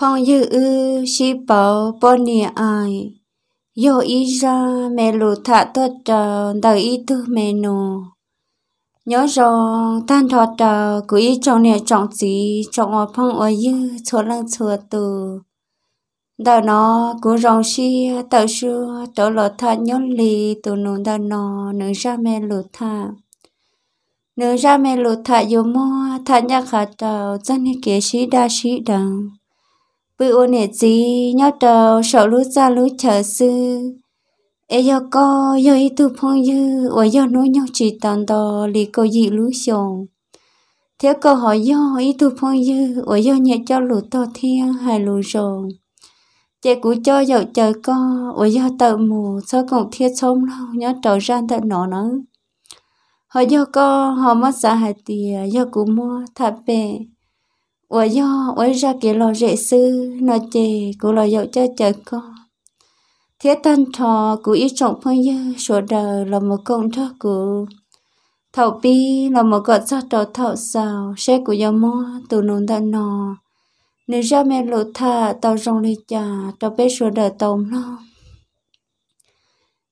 phong dư ư si bảo bò nì ai yo ý ra mẹ lù thả tốt trờ đời ý tư mẹ nô nhớ rồi tan thọ trờ cứ ý chồng nè chồng gì chồng ở phong ở dư chỗ lăng chỗ từ đời nó cũng rong si tờ xưa tờ lọ thả nhớ lì từ nụ đời nó nữ ra mẹ lù thả nữ ra mẹ lù thả dù mô thả nhạc khả trờ dân kia sĩ đa sĩ đằng bữa ôn hệ gì nhau trò sợ lú ra lú chờ sư e yo có yo y tu phong dư ở yo nói nhau chỉ tàn đò lì cô dị lú sồn thế câu hỏi yo y tu phong dư ở yo nhẹ cho lú to thiên hay lú rồn chị cú cho dậu chờ co ở do tự mù sao cũng thiết sống lâu nhớ trầu ra thật nọ nữa họ do co họ mất xã hại tìa do cũng mua thạp về 我要我 ra cái lò rễ sư nó chè cô lò dậu cho chờ co thế tan trò cô ý trọng phong như số đời là một công cho của thảo bi là một gọt cho trò thảo sao sẽ của gió mò từ nôn đã nò nếu ra mẹ lộ thà tàu rong lì chà tàu bé số đời tàu nó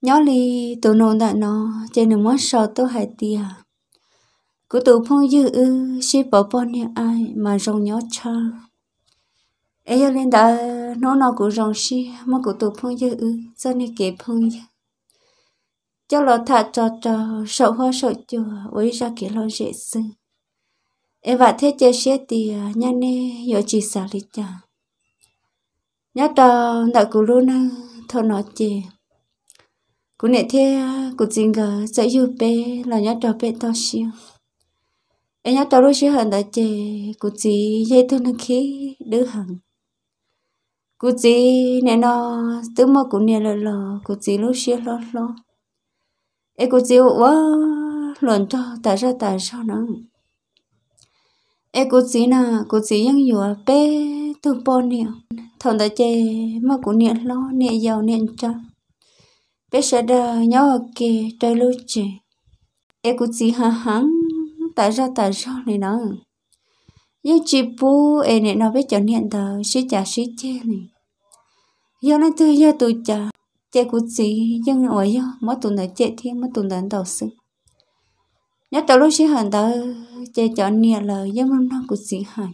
nhỏ ly từ nôn đã nò trên đường mất sò tôi hải tiền cứ tụ phong dư ư chỉ bỏ bỏ nè ai mà rong nhỏ cha ấy giờ lên đã nó nó cũng rong xi mà cứ tụ phong dư ư cho nên kể phong dư cho lo thà cho cho sợ hoa sợ chùa với ra kể lo dễ sinh em và thế chơi xe thì nhà nè giờ chỉ xả lý cha nhớ cho đã cứ luôn thôi nó chè cũng nè thế cũng chính gờ sẽ yêu bé là nhớ cho bé to xíu em nhớ tôi sẽ hận đã chê cô chị dễ tôi năng khí đứa hằng cô chị nè nó tứ mơ cũng nè lờ lờ cô chị lúc xưa lờ lờ em cô chị quá lần cho tại ra tại sao nữa em cô chị nà cô chị ยังอยู่ bé thương bò nè thằng đã chê mơ cũng nè lờ nè giàu nè cho bé sẽ đờ nhớ kì trời lúc chê em cô chị hà hắng tại ra tại sao này nó nhưng chị bố em này nó biết cho nên tờ sĩ trả sĩ chê này do nên tôi do tôi trả chê của chị nhưng ở do mất tuần là chê thì mất tuần là đầu sự nhớ tao lúc sĩ hẳn tờ chê cho nên là do mong nó của chị hại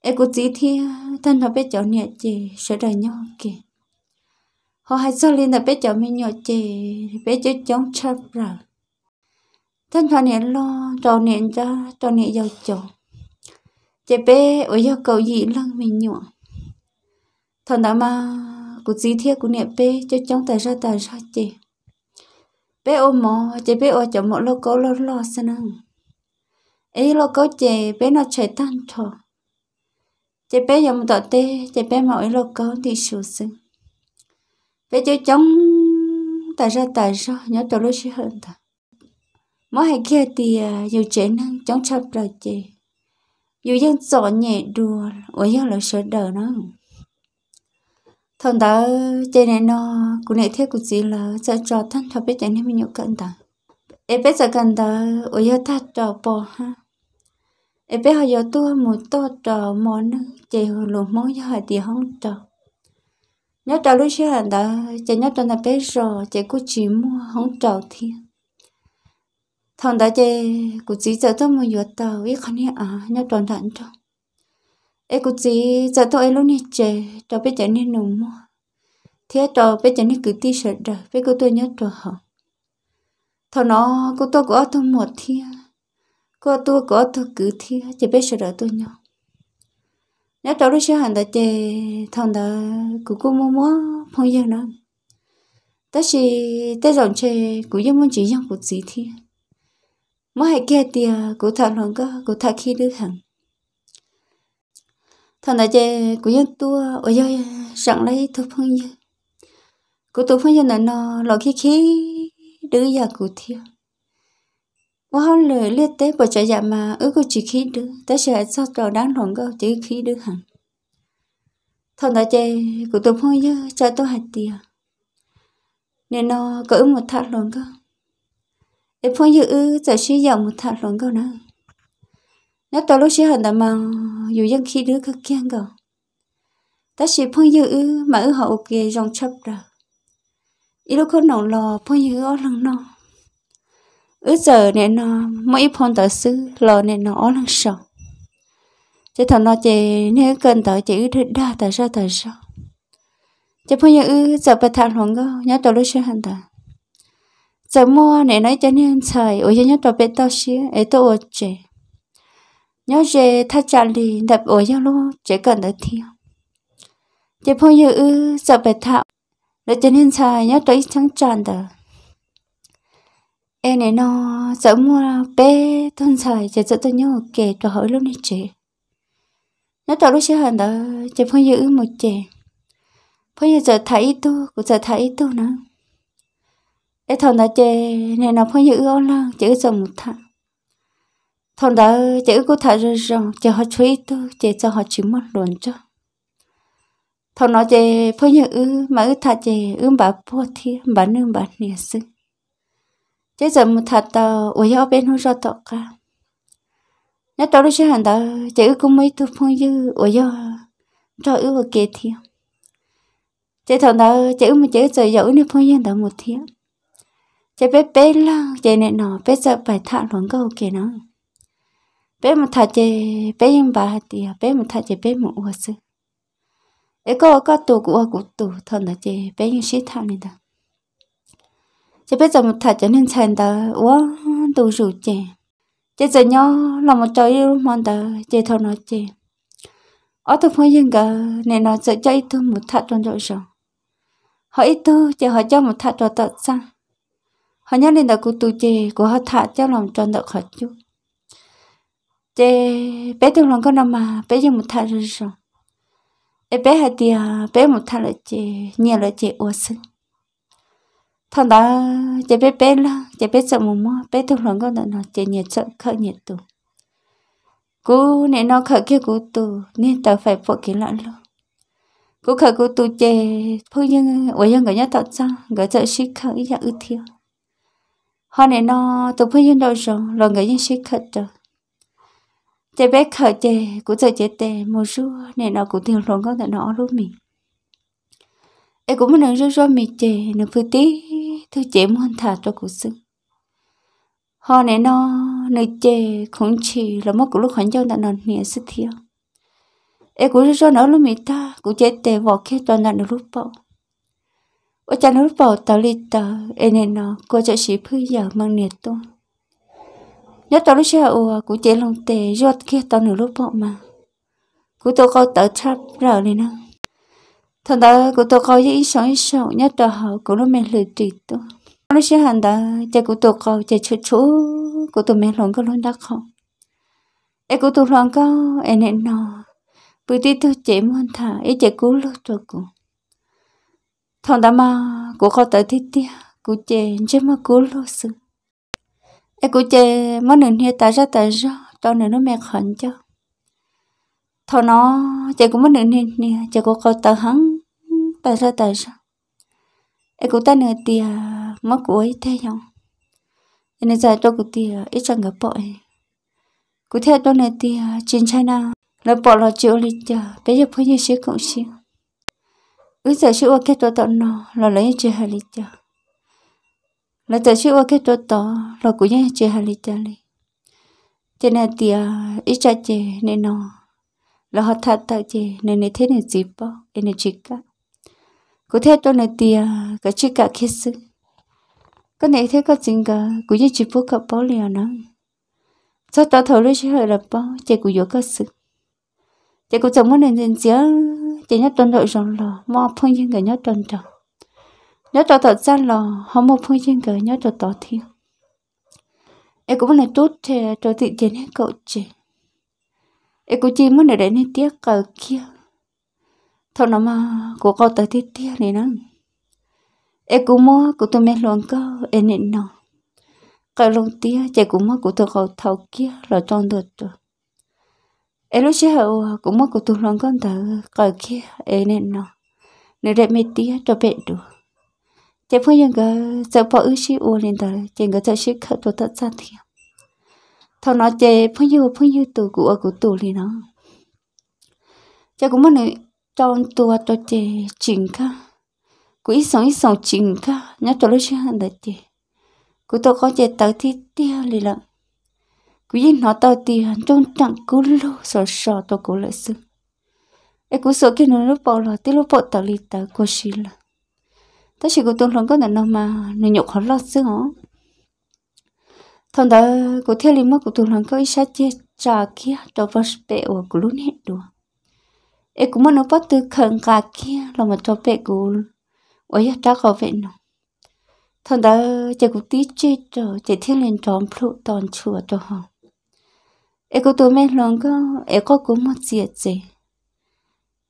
em của chị thì thân nó biết cho nên chê sẽ đời nhau kìa họ hay sao lên là biết cho mình nhọ chê biết cho chống chấp rồi thân thoa nè lo trò nè cho trò nè giàu chỗ chế bé ở giàu cầu gì lăng mình nhọ thân đã mà cụ chỉ thiết cụ nè bé cho chống tài ra tài ra chế bé ôm mò chế bé ở chỗ mọ lo cố lo lo xin ăn ấy lo cố chế bé nó chạy tan trò. chế bé một tọt tê chế bé mọ ấy lo cố thì sửa xin bé cho chống tài ra tài ra nhớ cho lối sĩ hơn thật mỏ hay kia thì à, dù chế năng chống chấp rồi chị dù dân giỏ nhẹ đùa ở dân là sợ đỡ nó thằng đó chị này nó cũng nệ thiết của chị là sợ cho thân thật biết chạy nên mình nhậu cận ta em biết sợ cận ta ở dân ta cho bỏ ha em biết họ giờ tôi một tô trò món chị luôn món cho họ thì không cho, nhớ trò lúc xưa là đó chị nhớ cho là bé rồi chị cũng chỉ mua không trò thiên thằng đã chơi cụ chỉ giờ tôi muốn vượt tàu ít khăn nhé à nhớ tròn đạn cho ấy cụ chỉ giờ tôi ấy lúc này chơi cho biết chơi nên nùng mua thế cho biết chơi nên cứ ti sợ rồi biết cô tôi nhớ cho, hỏng thằng nó cô tôi có tôi một thiên cô tôi có tôi cứ thiên chỉ biết sợ rồi tôi nhớ nhớ trò lúc xưa hàng đã chơi thằng đã cụ cô mua mua phong giờ nó tất nhiên tất dòng chơi cũng giống muốn chỉ giống cụ chỉ thiên mà hay kia thì cụ thợ nông có cụ thợ khi đứa hẳn thằng này chơi cụ dân tua ở dưới sẵn lấy thuốc phong như cụ thuốc phong như là nó lọ khí khí đứa giờ cụ thiêu và họ lời liệt tế bỏ chạy dạ mà ước cô chỉ khí đứa tới sẽ sao trò đáng lòng cơ chỉ khí đứa hẳn thằng đã chơi cụ thuốc phong như cho tôi hạt tiền nên nó cỡ một thằng lòng cơ để phong dự ư giờ sử dụng một thằng lộn câu nữa nếu tôi lúc sẽ hình tầm mà dù dân khi đứa cực kiên cầu ta sẽ phong dự ư mà ư hậu kìa dòng chấp rồi ít lúc con nổ lò phong dự ư lăng nó ư giờ nè nó mỗi ít phong tờ sư lò nè nó ó lăng sầu chỉ thằng nó chỉ nếu cần tờ chỉ ư đa tờ sao tờ sao chỉ phong dự ư giờ bà thằng lộn câu nhớ tôi lúc sẽ hình tầm giờ mua này nói cho nên trời ôi nhớ tao biết tao xí ấy tao ôi chè nhớ chè tha chả lì đập ôi nhớ luôn chè cần đỡ thiêu chè phong như ư giờ bé thạo để cho nên trời nhớ tao ít trắng tràn đờ em này nó giờ mua bé thôn trời chè giờ tao nhớ kể tao hỏi luôn đi chè nhớ tao lúc xưa hẳn đờ chè phong như ư một chè phong như giờ thấy tu cũng giờ thấy tu nữa ấy thôn đã chê nên nó phải giữ ôn lăng chữ dùng một thằng thằng đã chữ có thằng rồi rằng chờ họ truy tôi chơi cho họ chịu mất luôn cho thằng nó chơi phải giữ ư mà ư thà chơi ư bà bố thi bà nương bà nia sư chơi dùng một thằng đó ủi ở bên hông ra tọt cả nhớ tao lúc xưa hàng đó chữ cũng mấy tôi phong dư ủi do cho ư và kia thiêng chơi thằng đó chữ mà chơi trời dẫu nên phong dư đó một thiêng chế bé bé là chế này nọ bé sợ phải thả luôn câu kia nó bé mà thả chế bé em bà thì bé mà thả chế bé mà uất sự ấy có có tù của của tù thằng đó chế bé như sĩ thả này đó chế bé giờ mà thả chế nên thành đó uất tù rủ chế chế giờ nhau là một trò yêu mòn đó chế thằng nó chế ở thực phong dừng cả này nọ sợ chơi tôi một thả trong đội rồi họ ít tôi chế họ cho một thả trò tận sang họ nhớ lên đã cụ tụ chê của họ thả cho lòng tròn đợi khỏi chú chê bé tiêu lòng có nằm mà bé dùng một thả rồi rồi em bé hai tia bé một thả là chê nhiều là chê ô sư thằng đó chê bé bé là chê bé sợ mù mơ bé tiêu lòng có nằm chê nhiều sợ khởi nhiều tù cú nè nó khởi kia cú tù nên tao phải phụ kiến lạ luôn cú khởi cú tù chê phụ nhân ở dân người nhớ tạo ra người trợ sĩ khởi ra ưu thiêu họ này nó tụi phải yên đâu rồi rồi người dân sẽ khật rồi chế bé khờ chế cũng giờ chế tè một số này nó cũng thường lộn có thể nó luôn mình em cũng muốn rất rõ mình chế nó phải tí thứ chế muốn thả cho cuộc sống họ này nó nơi chế không chỉ là mất của lúc khoảng giao đã nó nhẹ sức thiêu em cũng rất rõ nó luôn mình ta cũng chế tè vỏ kia cho nó lúc bao ở chân nó sĩ mang nhiệt 我家能保到里头，哎呢呢，过着是朋友们年多。nhớ tao lúc xưa ủa cũng chế lòng tề ruột kia tao nửa lúc bộ mà cũng tao câu tao tháp rỡ này nó thằng đó cũng tao câu với sống ít sống nhớ tao họ cũng nó mệt lười trì tu lúc xưa hàng đó chạy cũng tao câu chạy chú chú cũng tao mệt lòng có luôn đắc không em cũng tao lòng có em nên nó bữa đi tôi chạy muốn thả em chạy cứu lúc tao cũng thằng đám mà cô khó tới thế tia cô chê chứ mà cô lo sự em cô chê mất nửa nha ta ra ta ra cho nửa nó mẹ khẩn cho thằng nó chê cũng mất nửa nha nha chê cô khó tới hắn ta ra ta ra em cô ta nửa tia mất cô ấy thế nhau nên giải cho cô tia à, ít chẳng gặp bội cô theo cho nửa tia à, trên china là bỏ lo chịu lịch chờ bây giờ phải như xíu cũng xíu bây giờ chị ô kết tổ tận nó là lấy chị hà lý cho là giờ chị ô kết tổ tọ là cũng nhớ chị hà lý cho đi thế này thì ít à, cha chị nên nó là họ thật thật chị nên nên thế này gì bao nên chỉ cả có thể tôi này thì à, cái chỉ cả khi xưa cái này thế có chuyện cả cũng như chỉ bố cả bảo liền nữa cho tao thầu lấy chị hơi là bảo chị cũng vô cái sự chị cũng chẳng muốn nên nên chứ chỉ nhớ tuần đội rồng lò mò phong dân người nhớ tuần trò nhớ trò thật ra lò họ mò phong dân người nhớ trò tỏ thiên em cũng là tốt thế trò thị chiến hết cậu chị em cũng chỉ muốn để đến hết tiếc cờ kia thôi nó mà của có tới tiếc tiếc này nó em cũng mua của tôi mẹ luôn cơ em nên nó cái luôn tiếc chạy cũng mua của tôi cậu thầu kia rồi trong được rồi elu chế hậu cũng mất của tung lòng con tờ cởi kia ấy nên nó nửa đẹp mệt tía cho bệ đủ chế phu nhân gờ sợ bỏ ư sĩ u lên tờ chế gờ sợ chi khởi tổ tận sát thiệp thằng nó chế phu nhân phu nhân tù của ở của tù lên nó chế cũng mất nơi trong tua cho à, chế chỉnh ca của ít sống ít sống chỉnh ca nhớ cho lúc chưa hẳn đấy chế của tôi có chế tới thiết tiêu lì lợn cứ yên nó tao thì trong chẳng cứ lô sợ sợ tao cố lại sư em cứ sợ cái nó lúc bỏ là tí lúc bỏ tao lì tao cố xí là tao chỉ có tôn lòng có nó mà nó nhục họ lo sư hả thằng đó cố theo lì mất của tôn lòng có ý sát chết trà kia cho vật bệ của cố luôn hết đùa em cũng muốn nó bắt từ khẩn cả kia là mà cho bệ cố ôi chắc có vậy nè, thằng đó chỉ có tí chết rồi chỉ thiên lên tròn phụ toàn chùa cho họ e có tôi mới lòng có e có cũng một chuyện gì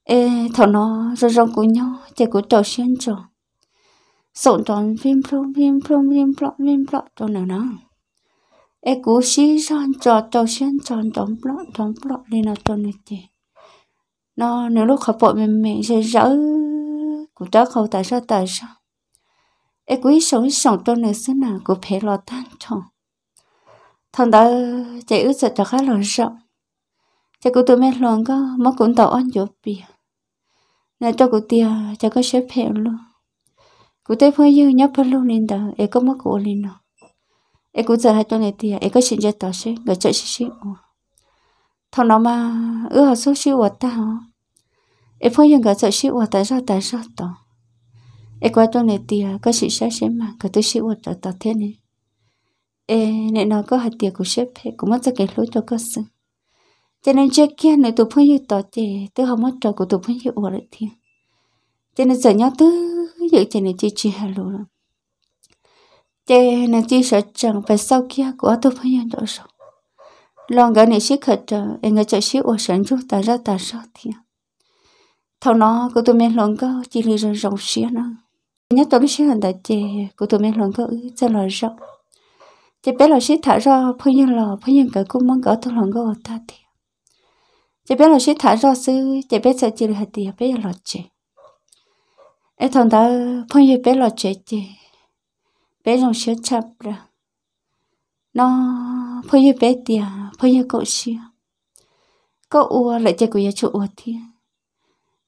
e thằng nó rồi rong của nhau chỉ của trò xuyên trò sống tròn phim phong phim phong phim phong phim phong trò nào nào, e cú sĩ rong trò trò xuyên tròn tròn phong tròn phong đi nào trò này chị nó nếu lúc học bọn mình mình sẽ rỡ của đó không tại sao tại sao e quý sống sống trò này xưa nào của phải lo tan tròn thằng ta chạy ướt sạch cho khá lòng sợ chạy cụ tôi mẹ lòng có mất cũng tàu ăn dột bì, nè cho cụ tia chạy có xếp hẹo luôn cụ tê phơi dư nhóc phân luôn nên đó em có mất cụ lên nào em cũng giờ hai cho này tia em có chuyện cho tao xế người chạy xí xí thằng nó mà ước họ số xíu của tao em phơi dư người chạy xíu của tại sao tại sao tao em qua cho này tia có chuyện sẽ xí mà người tôi xíu của tao thế này ê nè nó có hạt tiền của sếp thì cũng mất cho cái lối cho cơ sự cho nên trước kia nữa tụi phong như tỏ chè tôi không mất trò của tụi phong như ủa lại thì, cho nên giờ nhau tớ dự cho nên chi chi hà lù rồi chè này chi sợ chẳng phải sau kia của tụi phong như đó rồi lòng gái này xí khởi trở em người chạy xí ở sẵn chút ta ra ta ra thì. thằng nó của tôi mình lòng có chỉ lì rồng rộng xí nữa nhớ tôi mình xí hẳn đại chè của tôi mình lòng có ư cho là rộng chỉ biết là sĩ thả ra phơi nhân lò phơi nhân cái cũng mong gỡ thằng lòng gỡ ta thì chỉ biết là sĩ thả ra sư chỉ biết sẽ chỉ là tiền bé là chị ai thằng đó phơi nhân biết là chị chị bé lòng sĩ chập rồi nó phơi nhân biết tiền phơi nhân cậu sĩ có ua lại chỉ có nhà chủ ua thiên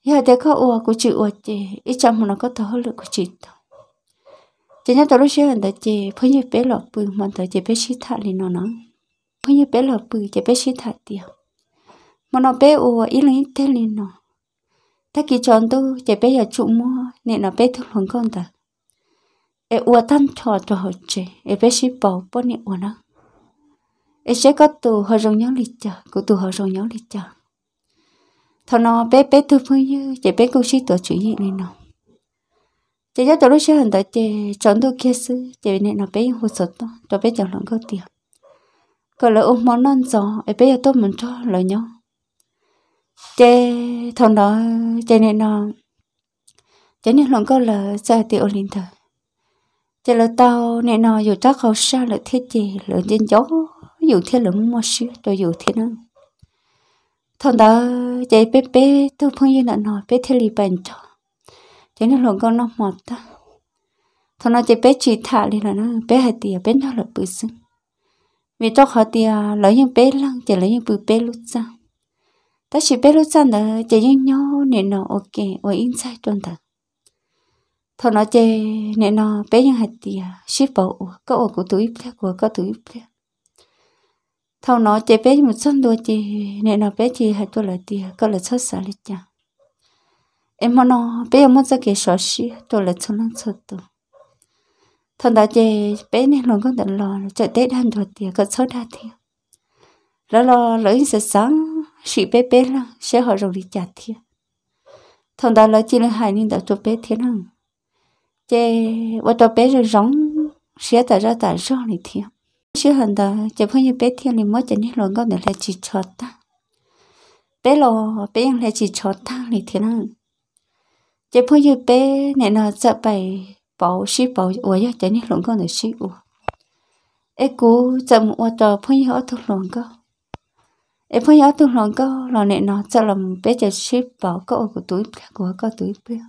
giờ thì cậu ua của chị ua chị ít trong nó có thở lực của chị thôi chỉ nhớ tôi lúc xưa anh ta chỉ phải như bé lọ bự mà ta chỉ bé xí thà lên nó nó phải như bé lọ bự chỉ bé xí thà tiệt mà nó bé ủa ít lên thế lên nó ta kỳ chọn tôi chỉ bé giờ chụp mua nên nó bé thương không con ta e ủa tan thọ cho họ chế e bé xí bỏ bỏ nên ủa nó e sẽ có tù họ rong nhau lịch chờ của tù họ rong nhau lịch chờ thằng nó bé bé tôi phải như chỉ bé câu xí tổ chữ gì lên nó chỉ cho tụi nó sẽ hình tới chọn đồ kia sư chỉ nên nó bé hụt sốt đó tụi bé chọn lợn câu tiền còn là ôm món non gió ấy bé giờ tôi muốn cho lời nhau thằng đó chỉ nên nó chỉ nên lợn câu là sẽ tiêu linh thờ chỉ là tao nên nó dù chắc không sao là thiết gì lợn trên gió dù thiết lợn mua sữa rồi dù thiết năng thằng đó chỉ bé bé tôi không yên nó bé thiết lì cho thế nó lồng con nó mệt ta thằng nó chỉ bé chỉ thả đi là nó bé hai tiền bé nó là bự sưng vì cho họ tiền lấy những bé lăng chỉ lấy những bự bé lút ra ta chỉ bé lút ra là chỉ những nhỏ nên nó ok ở inside trong ta thằng nó chỉ nên nó bé những hai tiền ship bảo có ổ của túi plea của có túi plea thằng nó chỉ bé một sân đôi chỉ nên nó bé chỉ hai tôi là tiền có là xuất sáu lịch chẳng em muốn nó bây giờ muốn ra cái sợ xí tôi lại cho nó sợ tôi thằng đó chị bé này luôn có đợt lo chạy tết ăn rồi tiền có số đa tiền rồi lo lấy sẽ sáng chị bé bé là sẽ họ rồi đi trả tiền thằng đó lấy chỉ là hai nên đã cho bé thế nào chị và cho bé rồi rong sẽ tại ra tại rong này tiền sẽ hàng đó chị phải như bé thiên thì mới chỉ nên luôn có đợt là chỉ cho ta bé lo bé là chỉ cho ta này thế nào chỉ phơi như bé nên nó sợ bày bảo ship bảo ủa giờ chế nít lồng con để ship ủa ê cú sợ một ô tô phơi như ô tô lồng con ê phơi như ô tô lồng con là nè nó sợ làm bé chế ship bảo có ô của túi của có túi bé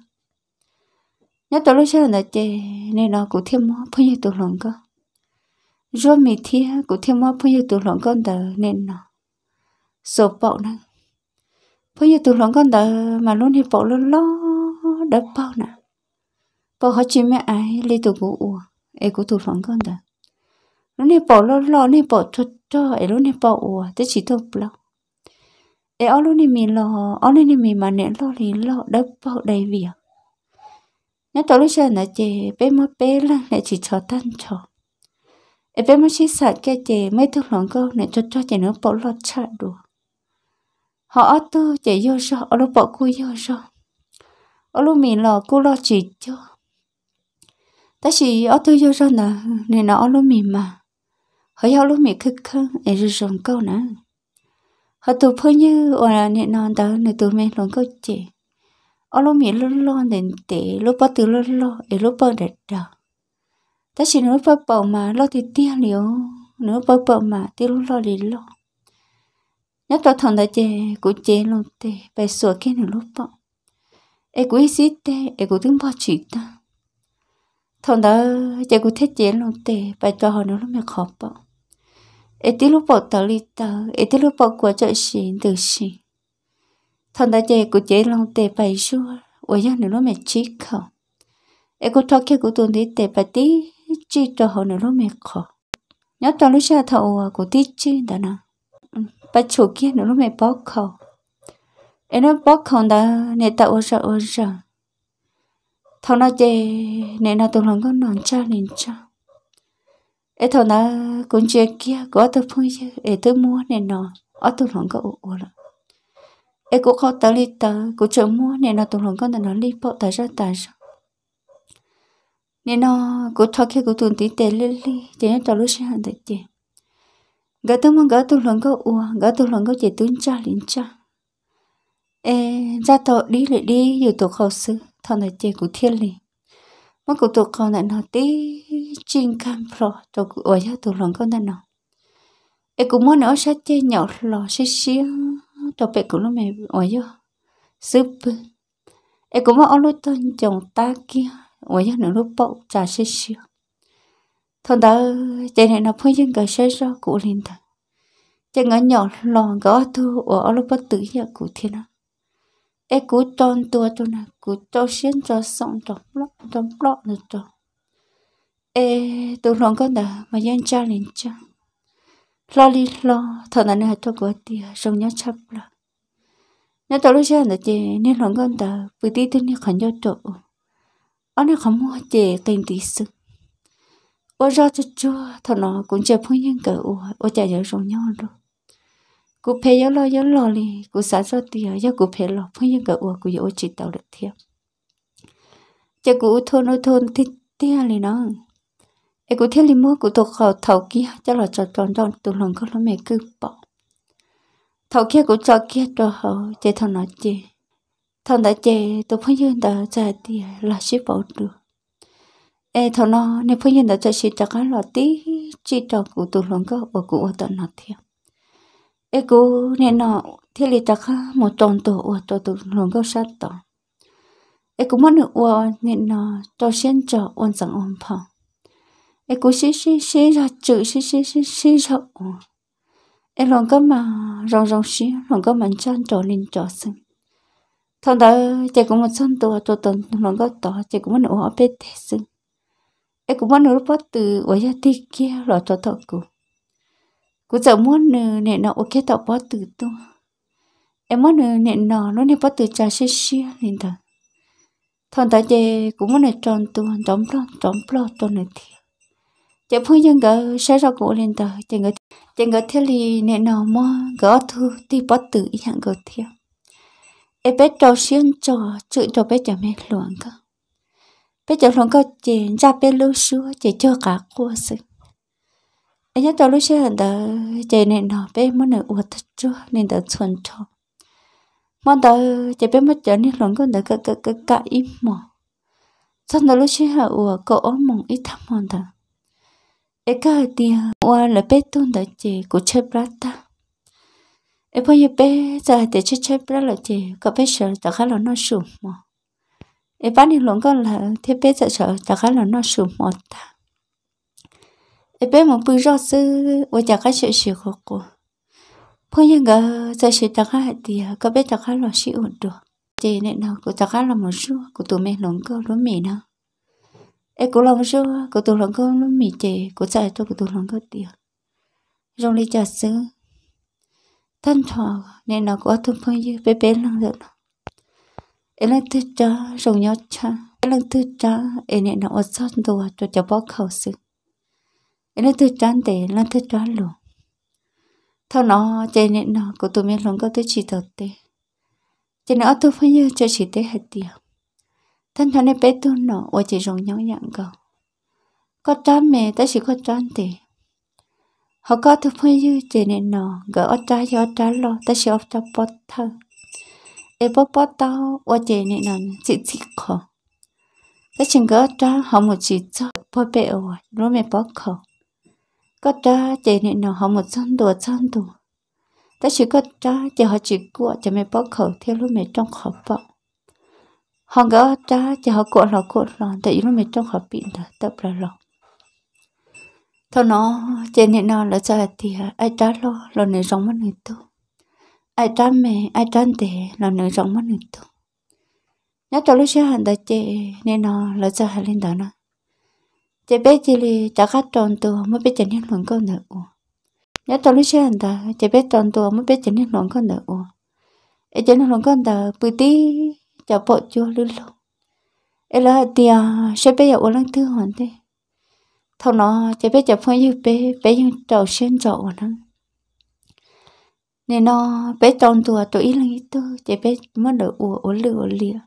nhớ tôi lúc xưa là chế nên nó cũng thêm mó phơi như tôi lồng con rồi mì thia cũng thêm mó phơi như tôi lồng con tờ nên nó sổ bọ nè phơi như tôi lồng con tờ mà luôn thì bọ luôn lo đất bao nè bao họ chỉ mẹ ai li tụ bố u ai cũng tụ phẳng con đó nó nè bỏ lo lo này bỏ cho cho ai lúc này bỏ ủa, thế chỉ thôi lo ai ở lúc này mình lo ở lúc này mình mà nè lo thì lo đất bao đầy việc nếu tôi lúc xưa nè chị bé mất bé là nè chỉ cho tan cho ai bé mất chỉ sạch cái chị mấy thứ phẳng con này cho cho chị nữa bỏ lo chả đùa họ ở tôi chị vô sao ở lúc bỏ cô vô sao ở lúc mình lo cô lo chỉ cho ta chỉ ở tôi cho rồi nè nên nó ở lúc mình mà hơi ở lúc mình khực khăng ấy rồi rồng câu nè họ tụ phơi như ở là nên non đó nên tụi mình luôn câu chỉ ở lúc mình lo lo nên để lúc bắt từ lo lo ấy lúc bắt đẹp đó ta chỉ nếu bắt bầu mà lo thì tia liều nếu bắt bầu mà tia lúc lo thì lo nhất là thằng đại chè của chè luôn thì phải sửa cái nữa lúc bọn e cú ít tê ai cú tiếng bao chỉ ta thằng đó chạy cú thiết chế luôn tê bài cho họ nó mới khó bỏ ai tiếc lúc bỏ tao li tao ai tiếc lúc bỏ của chạy xin từ xin thằng đó chạy cú chế luôn tê bài xua ôi giờ nó mới chỉ khó ai cú thoát kia cú tuần đi tê bài tí chỉ cho họ nó mới khó nhớ tao lúc xa thầu của tí chỉ đó nè bài chủ kia nó mới bỏ khó em nó bóc không đó nè tao ô sợ ô sợ thằng nó chê nè nó tụi lòng con nón cha nè cha em thằng nó cũng chê kia có tôi phun chứ em tôi mua nè nó ở tụi lòng con ô ô là em cũng khó tới đi tới cũng chơi mua nè nó tụi lòng con nó đi bộ tới ra tới ra nè nó cũng thoát kia cũng tuần tí tê lên đi chỉ nó tao lúc sáng hàng tới chị gã tôi muốn gã tụi lòng có ô gã tụi lòng có chị tuấn cha liền cha ê ra tổ đi lại đi dù tổ khẩu sư thọ này chơi của thiên lì mà cụ tổ khẩu này nó tí chinh cam pro tổ cụ ở nhà tổ lòng con này nó ê cũng muốn nó sát chơi nhỏ lò xí xí tổ bé cũng nó mẹ ở nhà súp ê cũng muốn ông lúc tôi chồng ta kia ở nhà nó lúc bọc trà xí xí thằng đó chơi này nó phơi chân cái xe ra cụ lên thằng chơi ngã nhỏ lò gõ thu ở lúc bất tử giờ cụ thiên á e cú tôn tua tu na cú tô xiên cho song tổng lọ tổng lọ nữa to e tu lòng con đã mà yên cha lên cha lo li lo thọ nà nè tôi gọi tia sông nhớ chập là nếu tôi lúc xưa là chị nên lòng con đã bị tí tôi nên khẩn cho chỗ, anh nơi không mua chị tình tí sự ô ra cho chua thọ nó cũng chờ phun nhân cỡ ô ô chả nhớ sống nhau rồi cú phê yếu lo yếu lo li cú sản xuất tiền yếu cú phê lo phong yếu cả uo cú yếu chỉ tao được thiệt chứ cú thôn ô thôn thì tia li nó e cú thiệt li mua cú thuộc khẩu thầu kia cho là cho tròn tròn tụ lòng có nó mẹ cứ bỏ thầu kia cú cho kia cho họ chơi thằng nó chơi thằng đã chơi tôi phong yếu đã ra tiền là ship bảo được e thằng nó nếu phong yếu đã chơi ship chắc cái lọ tí chỉ cho cú tụ lòng có uo cú uo tận nó thiệt ấy cô nên nó thế là ta khá một tròn tổ ở tổ tổ lồng cao sát tổ ấy cô muốn được ở nên nó cho sen cho ôn sang ôn phò ấy cô xí xí xí ra chữ xí xí xí xí ra ấy lồng cao mà rong rong xí lồng cao mà chăn cho lên cho sinh thằng đó chỉ cũng một chân tổ tổ tổ lồng cao tổ chỉ cũng muốn được ở bên thế sinh ấy cô muốn được bắt từ ở gia đình kia lo cho tổ cụ cú chợ muốn nè nè nó ok tạo bó từ tu em muốn nè nè nó nó nè bó từ trà sẽ xe lên thật thằng ta chè cũng muốn nè tròn tu tròn lo tròn lo tu nè thì chè phơi chân gỡ sẽ ra cổ lên thật chè gỡ chè gỡ theo lì nè nó mò gỡ thu thì bó từ ý hạng gỡ theo em bé trò xuyên trò chửi trò bé chả mấy luận cơ bé chả luận cơ chè ra bé lưu xua chè cho cả cua sự anh nhớ cho lúc xưa anh ta chạy nên nó bé mất nữa uất chưa nên ta chuẩn cho món ta chạy bé mất trở nên lỏng con ta cái cái cái cái im mỏ sau đó lúc xưa anh uất cậu ôm mong ít thăm mòn ta e cả tiền uất là bé tuôn ta chạy của chơi brata e bây giờ bé giờ để chơi chơi brata là chạy có bé sợ ta khá là nó sụp mỏ e bán đi lỏng con là thế bé sợ ta khá là nó sụp mỏ ta ai bé một bữa rau sư ôi chả cái sự sự của cô phong nhân gờ giờ sự chả cái cái là sự ổn được chị nên nào cô chả cái là một số của tụi mình lồng cơ lúa mì nào ai cũng lồng số của tụi lồng cơ lúa mì chị của chạy tôi của tụi lồng cơ tiền rong đi chả sư thân thọ nên có thương phong nhân bé bé lăng được em lên tư cha rồng nhớ cha em lên tư cha em nên nào ở sát đồ cho cháu bó khẩu sinh nó thích chán để nó thích chán luôn thao nó chơi nên nó của tôi mình lòng có tôi chỉ thật tê chỉ nó tôi phải nhớ cho chỉ tê hết tiêu thân thằng này bé tôi nó ở chỉ rồng nhau nhận cầu có chán mẹ ta chỉ có chán tê họ có tôi phải nhớ chơi nên nó gỡ ở trái cho trái lo ta chỉ ở trái bớt thơ em bớt bớt tao ở chơi nên nó chỉ chỉ khó ta chỉ gỡ trái họ một chỉ cho bớt bé ở rồi mẹ bớt khó có cha chị nên nó họ một trăm đồ trăm đồ ta chỉ có cha chị họ chỉ của cho mẹ bóc khẩu theo lúc mẹ trong khẩu bọ họ gỡ cha chị họ cuộn lò cuộn lò tại lúc mẹ trong khẩu bị đã tập là lò thôi nó chị nên nó là cha thì ai cha lo lo này rong mắt này tu, ai cha mẹ ai cha tệ là nữ rong mắt này tu. nhớ cho lúc xưa hàng đã chị nên nó là cha lên đó nữa chế bé chỉ li chả khát tròn tù mới biết chén luận con nợ u nhớ tròn lý xe anh ta chế bé tròn tù mới biết chén luận con nợ u ấy chén luận con ta bự tí chả bỏ chua lư lù ấy là tia sẽ bé giờ u lăng thương hoàn thế thâu nó chế bé chả phơi như bé bé như trầu sen trầu nó. nên nó bé tròn tù tụi ít lần ít tư chế bé mới nợ u u lừa lừa.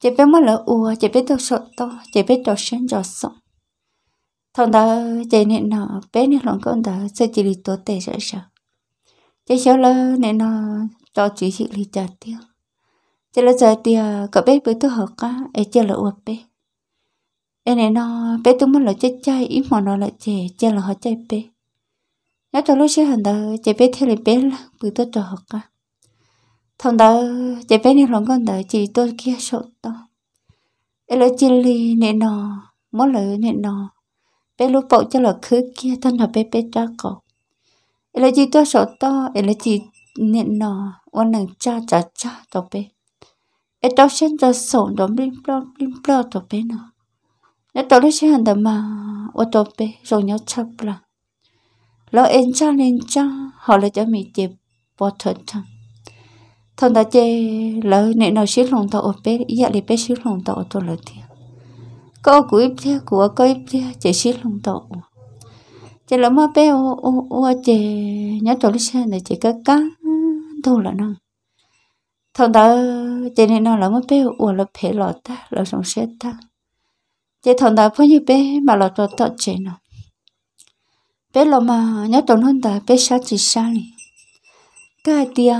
chế bé mới nợ u chế bé đâu sợ to chế bé trầu xuyên trầu sống thông ta chế nên nọ bé nên lòng con ta sẽ chỉ đi tốt tệ sợ sợ chế sợ là nên nó cho chỉ chỉ đi chặt tiêu chế là giờ thì cậu bé bữa tôi học á ấy chế là uập bé ấy nên nó bé tôi muốn là chết chay ít mà nó là chế chế là họ chay bé nhớ cho lúc xưa hàng đó chế bé theo lại bé là bữa tôi cho học á thông ta chế bé nên lòng con ta chỉ tôi kia sợ to ấy là chỉ lì nên nọ mỗi lời nên nọ bé lúc bộ cho là khứ kia thân là bé bé cha cổ là chỉ tôi sợ to là chỉ nên nọ ôn nàng cha cha cha tổ bé ấy tao xem cho sổ đó bim blo blim blo tổ bé nọ nếu tao lấy xem đó mà ô tổ bé rồi nhau chập là lo em cha nên cha họ lại cho mình chịu bỏ thật thằng thằng ta chơi lỡ nên nào xíu lòng tao ở bé ý dạ lì bé xíu lòng tao ở tôi là thiệt có của ít thế của có ít thế chỉ xí lung tổ chỉ là mà bé ô ô ô chỉ nhớ tổ lý xe này chỉ có cá đâu là năng thằng đó chỉ nên nó là mà bé ô là bé lọt ta là sống xe ta chỉ thằng đó phải như bé mà lọt lọt tọt chỉ nó bé lọt mà nhớ tổ hơn ta bé sao chỉ sao đi cái tia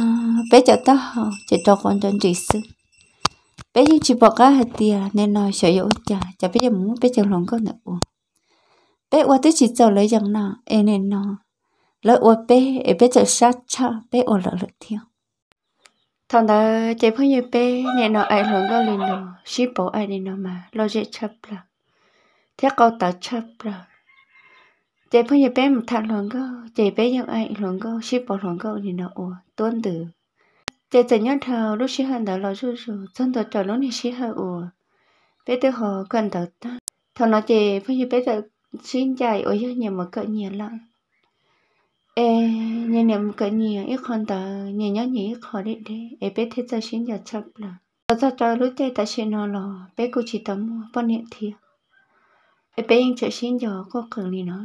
bé cho tao chỉ cho con đơn chỉ xưa bé như chỉ bọc á hạt tiền nên nói sợ dỗ cha, cha bé giờ muốn bé chờ lòng con nữa u bé qua tới chỉ cho lấy rằng nào em nên nó lỡ qua bé em bé chờ sát cha bé ở lỡ lỡ theo thằng đó chạy phong như bé nên nó ai lòng con lên nó ship bỏ ai lên nó mà lo dễ chấp là thế câu ta chấp là chạy phong như bé một thằng lòng con chạy bé như ai lòng con ship bỏ lòng con nên nó u tuân từ giờ giờ nhớ thầu lúc xí hơn đó là rú rú trong đó trở lúc này xí hơn ủa bây giờ họ cần đó thằng nó chị phải như bây giờ xin chạy ở dưới nhà mà cỡ nhiều lắm ê nhà nhà mà cỡ nhiều ít con đó nhà nhớ nhỉ khó đi đi ê bây thấy giờ xin giờ chấp là giờ giờ trở lúc đây ta xin nó là bây cô chỉ tắm mua bao nhiêu thiệt ê bây anh chờ xin giờ có cần gì nữa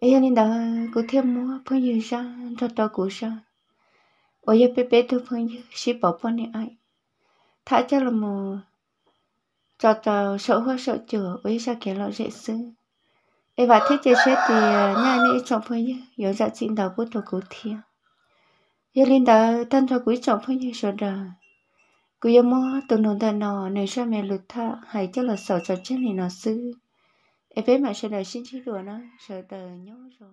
ê anh đó cô thêm mua bao nhiêu ra cho cho cô sao oye pepe tu phong shi bảo phong ni ai thả cho là mò cho cho sợ hoa sợ chửa oye sao kia lọ dễ sư e và thế chế chết thì nha này chọn phong yếu dạ xin đầu của tổ cụ thiên giờ lên đó thân cho quý chọn phong như sợ đời cứ yêu mơ tụi nó ta nọ nếu sao mẹ lụt tha hay cho là sợ cho chết này nó sư em bé mà sẽ đợi xin chế đùa nó sợ đời nhớ rồi